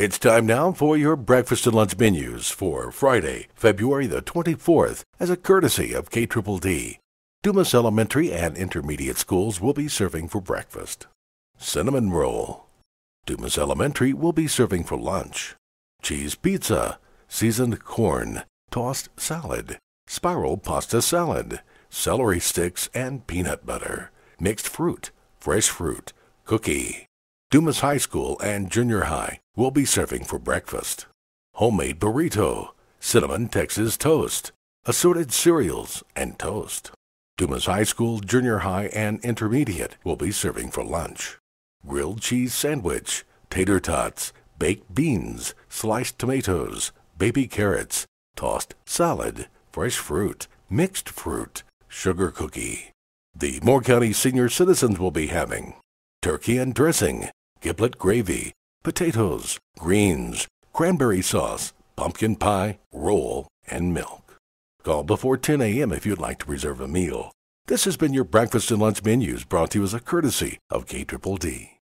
It's time now for your breakfast and lunch menus for Friday, February the 24th, as a courtesy of D, Dumas Elementary and Intermediate Schools will be serving for breakfast. Cinnamon Roll. Dumas Elementary will be serving for lunch. Cheese Pizza, Seasoned Corn, Tossed Salad, Spiral Pasta Salad, Celery Sticks and Peanut Butter, Mixed Fruit, Fresh Fruit, Cookie. Dumas High School and Junior High We'll be serving for breakfast homemade burrito, cinnamon Texas toast, assorted cereals, and toast. Dumas High School, Junior High, and Intermediate will be serving for lunch. Grilled cheese sandwich, tater tots, baked beans, sliced tomatoes, baby carrots, tossed salad, fresh fruit, mixed fruit, sugar cookie. The Moore County senior citizens will be having turkey and dressing, giblet gravy, potatoes, greens, cranberry sauce, pumpkin pie, roll, and milk. Call before 10 a.m. if you'd like to reserve a meal. This has been your breakfast and lunch menus brought to you as a courtesy of KDDD.